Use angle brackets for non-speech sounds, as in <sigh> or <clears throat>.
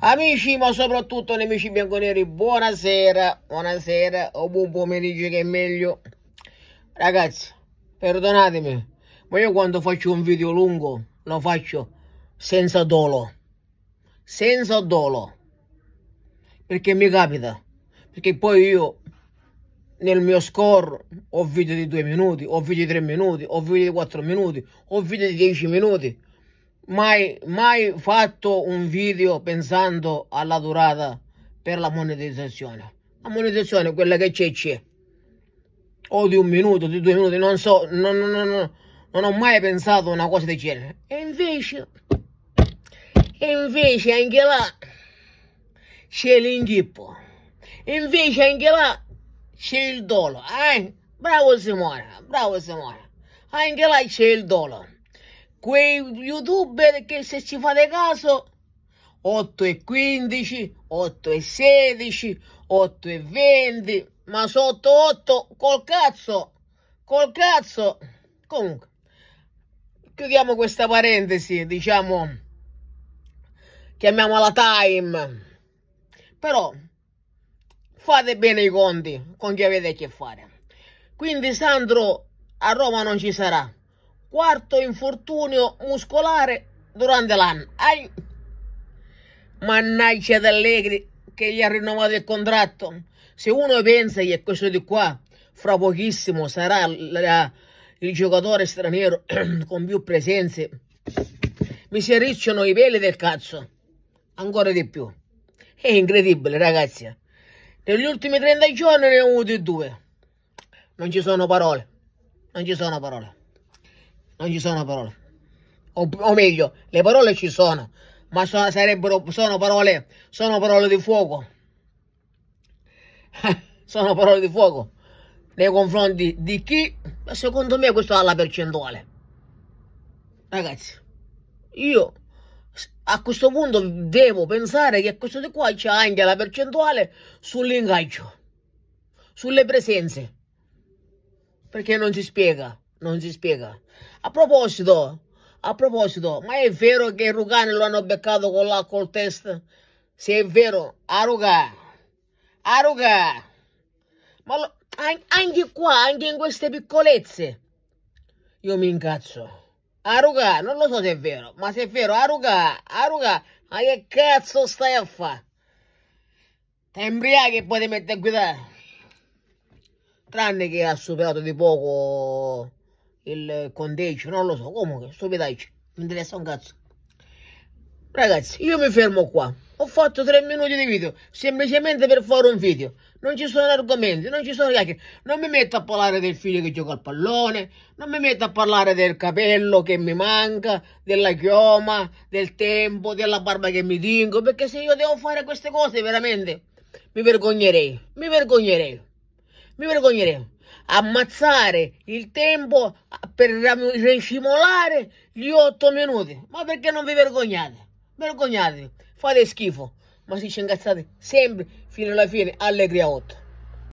Amici, ma soprattutto nemici bianconeri, buonasera, buonasera o buon pomeriggio che è meglio. Ragazzi, perdonatemi, ma io quando faccio un video lungo lo faccio senza dolo. Senza dolo. Perché mi capita. Perché poi io nel mio score ho video di due minuti, ho video di tre minuti, ho video di quattro minuti, ho video di dieci minuti mai, mai fatto un video pensando alla durata per la monetizzazione. La monetizzazione, quella che c'è, c'è. O di un minuto, di due minuti, non so, non, non, non, non ho mai pensato a una cosa del genere. E invece, e invece anche là c'è l'inghippo. Invece anche là c'è il dolo. Eh? Bravo Simone, bravo Simone. Anche là c'è il dolo quei youtuber che se ci fate caso 8 e 15, 8 e 16, 8 e 20, ma sotto 8 col cazzo, col cazzo. Comunque, chiudiamo questa parentesi, diciamo, chiamiamola time. Però fate bene i conti con chi avete a che fare. Quindi Sandro a Roma non ci sarà quarto infortunio muscolare durante l'anno. Ai! Mannaggia d'Allegri che gli ha rinnovato il contratto. Se uno pensa che questo di qua fra pochissimo sarà la, il giocatore straniero <clears throat> con più presenze, mi si arricciano i peli del cazzo. Ancora di più. È incredibile, ragazzi. Negli ultimi 30 giorni ne ho avuti due. Non ci sono parole. Non ci sono parole non ci sono parole. O, o meglio, le parole ci sono, ma sono, sarebbero, sono parole, sono parole di fuoco. <laughs> sono parole di fuoco nei confronti di chi, secondo me questo ha la percentuale. Ragazzi, io a questo punto devo pensare che questo di qua c'è anche la percentuale sull'ingaggio, sulle presenze, perché non si spiega non si spiega. A proposito, a proposito, ma è vero che i Rugani lo hanno beccato con la col test? Se è vero, a Ruga, Ma lo, anche qua, anche in queste piccolezze, io mi incazzo. A non lo so se è vero, ma se è vero, a Ruga, ma che cazzo stai a fare? Ti imbriachi e poi ti metti a guidare. Tranne che ha superato di poco il conteggio, non lo so, comunque, stupidaccio, mi interessa un cazzo. Ragazzi, io mi fermo qua. Ho fatto tre minuti di video, semplicemente per fare un video. Non ci sono argomenti, non ci sono chiacchiere. Non mi metto a parlare del figlio che gioca al pallone, non mi metto a parlare del capello che mi manca, della chioma, del tempo, della barba che mi tingo, perché se io devo fare queste cose veramente mi vergognerei, mi vergognerei, mi vergognerei ammazzare il tempo per rinscimolare gli otto minuti. Ma perché non vi vergognate? Vergognatevi, fate schifo. Ma si ci incazzate sempre fino alla fine, allegria 8.